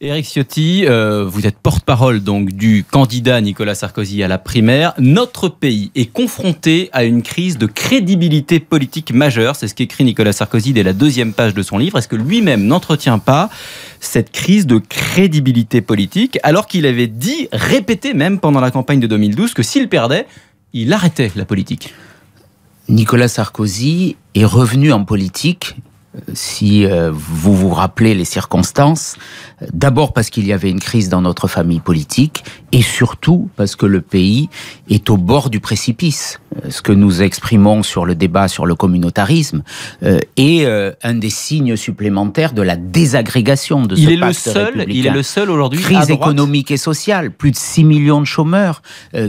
Éric Ciotti, euh, vous êtes porte-parole donc du candidat Nicolas Sarkozy à la primaire. Notre pays est confronté à une crise de crédibilité politique majeure. C'est ce qu'écrit Nicolas Sarkozy dès la deuxième page de son livre. Est-ce que lui-même n'entretient pas cette crise de crédibilité politique alors qu'il avait dit, répété même pendant la campagne de 2012, que s'il perdait, il arrêtait la politique Nicolas Sarkozy est revenu en politique si euh, vous vous rappelez les circonstances, d'abord parce qu'il y avait une crise dans notre famille politique et surtout parce que le pays est au bord du précipice. Euh, ce que nous exprimons sur le débat sur le communautarisme euh, est euh, un des signes supplémentaires de la désagrégation de ce il est le seul, Il est le seul aujourd'hui. Crise économique et sociale, plus de 6 millions de chômeurs,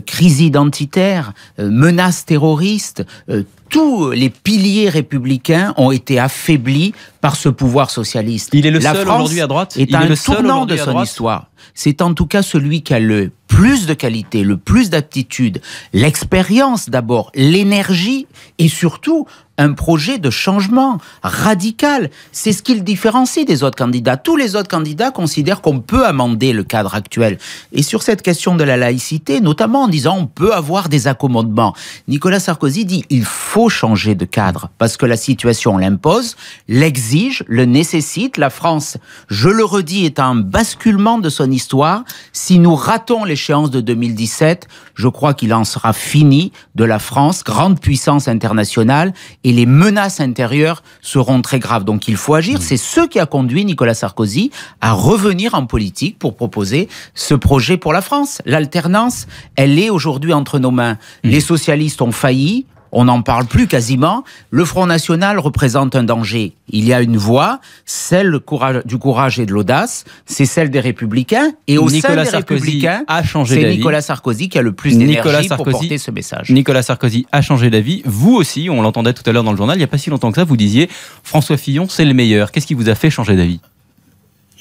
crise identitaire, menace terroristes, tous les piliers républicains ont été affaiblis par ce pouvoir socialiste. Il est le la seul aujourd'hui à droite. Est un tournant de son histoire. C'est en tout cas celui a le plus de qualité, le plus d'aptitude, l'expérience d'abord, l'énergie et surtout un projet de changement radical. C'est ce qui le différencie des autres candidats. Tous les autres candidats considèrent qu'on peut amender le cadre actuel. Et sur cette question de la laïcité, notamment en disant on peut avoir des accommodements, Nicolas Sarkozy dit il faut changer de cadre parce que la situation l'impose, l'exige, le nécessite. La France, je le redis, est un basculement de son histoire. Si nous ratons les de 2017, je crois qu'il en sera fini de la France, grande puissance internationale, et les menaces intérieures seront très graves. Donc il faut agir. Mmh. C'est ce qui a conduit Nicolas Sarkozy à revenir en politique pour proposer ce projet pour la France. L'alternance, elle est aujourd'hui entre nos mains. Mmh. Les socialistes ont failli, on n'en parle plus quasiment. Le Front National représente un danger. Il y a une voix celle du courage et de l'audace, c'est celle des Républicains. Et au sein des Sarkozy Républicains, a changé c'est Nicolas Sarkozy qui a le plus d'énergie pour porter ce message. Nicolas Sarkozy a changé d'avis. Vous aussi, on l'entendait tout à l'heure dans le journal, il n'y a pas si longtemps que ça, vous disiez François Fillon, c'est le meilleur. Qu'est-ce qui vous a fait changer d'avis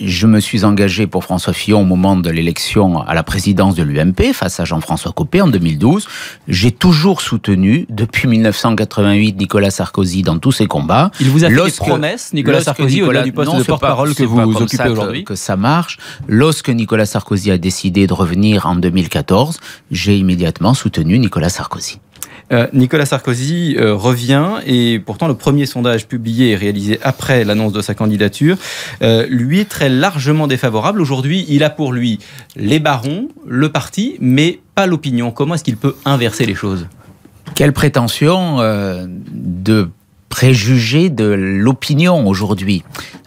je me suis engagé pour François Fillon au moment de l'élection à la présidence de l'UMP face à Jean-François Copé en 2012. J'ai toujours soutenu, depuis 1988, Nicolas Sarkozy dans tous ses combats. Il vous a fait des Nicolas Sarkozy, au-delà du poste de porte-parole que vous occupez aujourd'hui que ça marche. Lorsque Nicolas Sarkozy a décidé de revenir en 2014, j'ai immédiatement soutenu Nicolas Sarkozy. Euh, Nicolas Sarkozy euh, revient et pourtant le premier sondage publié et réalisé après l'annonce de sa candidature euh, lui est très largement défavorable. Aujourd'hui, il a pour lui les barons, le parti, mais pas l'opinion. Comment est-ce qu'il peut inverser les choses Quelle prétention de préjuger de l'opinion aujourd'hui.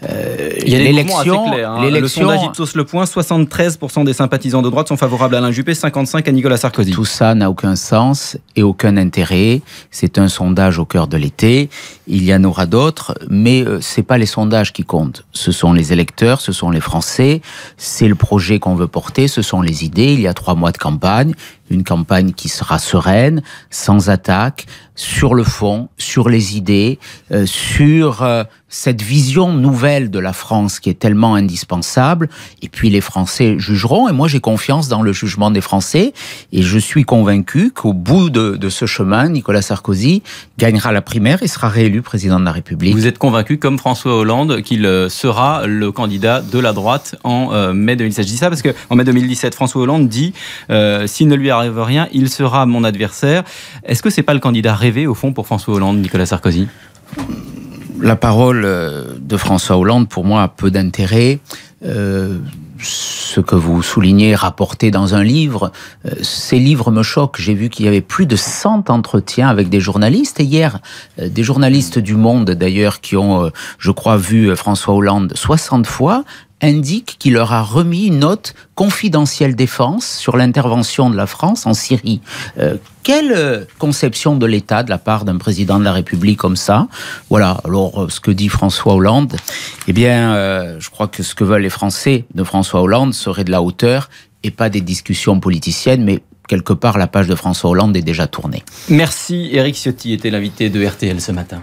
Euh, il y a des l'élection, hein. Le sondage Ipsos Le Point, 73% des sympathisants de droite sont favorables à Alain Juppé, 55% à Nicolas Sarkozy. Tout ça n'a aucun sens et aucun intérêt. C'est un sondage au cœur de l'été. Il y en aura d'autres, mais euh, c'est pas les sondages qui comptent. Ce sont les électeurs, ce sont les Français, c'est le projet qu'on veut porter, ce sont les idées. Il y a trois mois de campagne une campagne qui sera sereine, sans attaque, sur le fond, sur les idées, euh, sur cette vision nouvelle de la France qui est tellement indispensable. Et puis les Français jugeront. Et moi, j'ai confiance dans le jugement des Français. Et je suis convaincu qu'au bout de, ce chemin, Nicolas Sarkozy gagnera la primaire et sera réélu président de la République. Vous êtes convaincu, comme François Hollande, qu'il euh, sera le candidat de la droite en euh, mai 2017. Je dis ça parce qu'en mai 2017, François Hollande dit euh, s'il ne lui arrive rien, il sera mon adversaire. Est-ce que c'est pas le candidat rêvé au fond pour François Hollande, Nicolas Sarkozy la parole François Hollande, pour moi, a peu d'intérêt. Euh, ce que vous soulignez, rapporté dans un livre, euh, ces livres me choquent. J'ai vu qu'il y avait plus de 100 entretiens avec des journalistes. Et hier, euh, des journalistes du Monde, d'ailleurs, qui ont, je crois, vu François Hollande 60 fois, indique qu'il leur a remis une note confidentielle défense sur l'intervention de la France en Syrie. Euh, quelle euh, conception de l'État de la part d'un président de la République comme ça Voilà, alors euh, ce que dit François Hollande, eh bien, je crois que ce que veulent les Français de François Hollande serait de la hauteur et pas des discussions politiciennes, mais quelque part la page de François Hollande est déjà tournée. Merci, Éric Ciotti était l'invité de RTL ce matin.